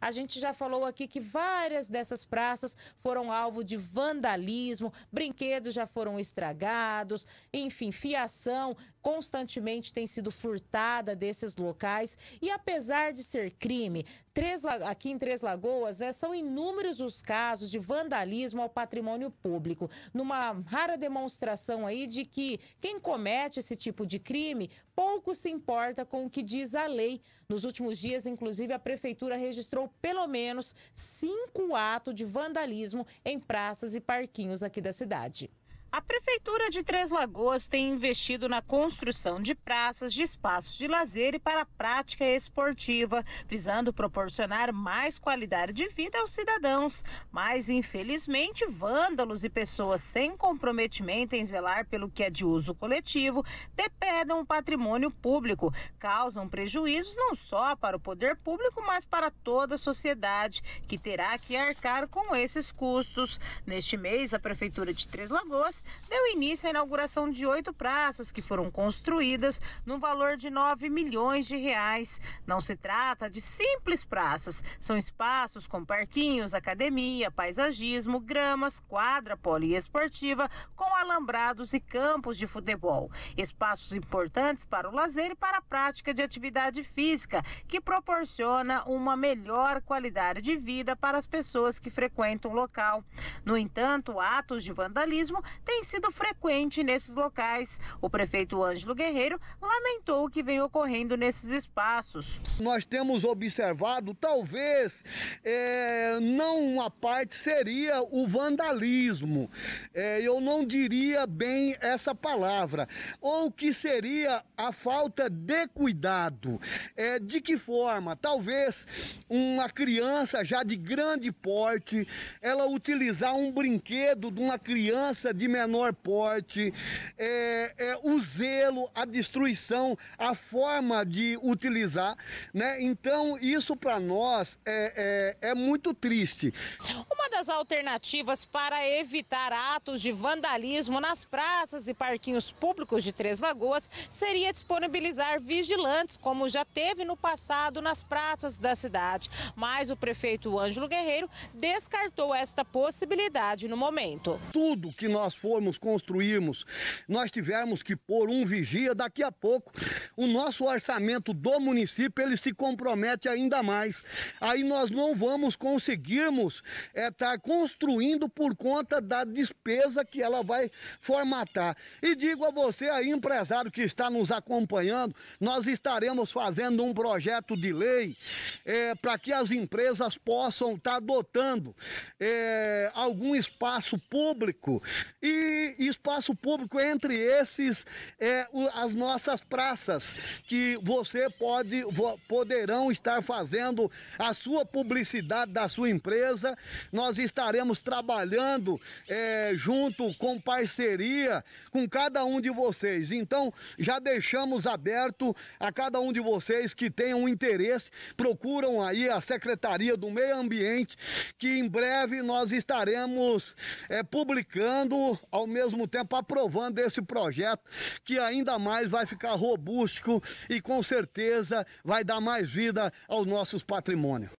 A gente já falou aqui que várias dessas praças foram alvo de vandalismo, brinquedos já foram estragados, enfim, fiação constantemente tem sido furtada desses locais. E apesar de ser crime, três, aqui em Três Lagoas né, são inúmeros os casos de vandalismo ao patrimônio público. Numa rara demonstração aí de que quem comete esse tipo de crime pouco se importa com o que diz a lei. Nos últimos dias, inclusive, a prefeitura registrou pelo menos cinco atos de vandalismo em praças e parquinhos aqui da cidade. A Prefeitura de Três Lagoas tem investido na construção de praças, de espaços de lazer e para a prática esportiva, visando proporcionar mais qualidade de vida aos cidadãos. Mas, infelizmente, vândalos e pessoas sem comprometimento em zelar pelo que é de uso coletivo depredam o patrimônio público, causam prejuízos não só para o poder público, mas para toda a sociedade, que terá que arcar com esses custos. Neste mês, a Prefeitura de Três Lagoas deu início à inauguração de oito praças que foram construídas no valor de 9 milhões de reais. Não se trata de simples praças, são espaços com parquinhos, academia, paisagismo, gramas, quadra poliesportiva, com alambrados e campos de futebol. Espaços importantes para o lazer e para a prática de atividade física, que proporciona uma melhor qualidade de vida para as pessoas que frequentam o local. No entanto, atos de vandalismo tem sido frequente nesses locais. O prefeito Ângelo Guerreiro lamentou o que vem ocorrendo nesses espaços. Nós temos observado, talvez, é, não uma parte seria o vandalismo. É, eu não diria bem essa palavra. Ou que seria a falta de cuidado. É, de que forma? Talvez uma criança já de grande porte, ela utilizar um brinquedo de uma criança de menor menor porte, é, é, o zelo, a destruição, a forma de utilizar, né? Então isso para nós é, é, é muito triste. Uma das alternativas para evitar atos de vandalismo nas praças e parquinhos públicos de Três Lagoas seria disponibilizar vigilantes, como já teve no passado nas praças da cidade. Mas o prefeito Ângelo Guerreiro descartou esta possibilidade no momento. Tudo que nós for formos construirmos, nós tivermos que pôr um vigia, daqui a pouco o nosso orçamento do município ele se compromete ainda mais. Aí nós não vamos conseguirmos estar é, tá construindo por conta da despesa que ela vai formatar. E digo a você aí, empresário que está nos acompanhando, nós estaremos fazendo um projeto de lei é, para que as empresas possam estar tá dotando é, algum espaço público e espaço público entre esses é, as nossas praças que você pode poderão estar fazendo a sua publicidade da sua empresa. Nós estaremos trabalhando é, junto com parceria com cada um de vocês. Então já deixamos aberto a cada um de vocês que tenham um interesse, procuram aí a Secretaria do Meio Ambiente que em breve nós estaremos é, publicando ao mesmo tempo aprovando esse projeto que ainda mais vai ficar robusto e com certeza vai dar mais vida aos nossos patrimônios.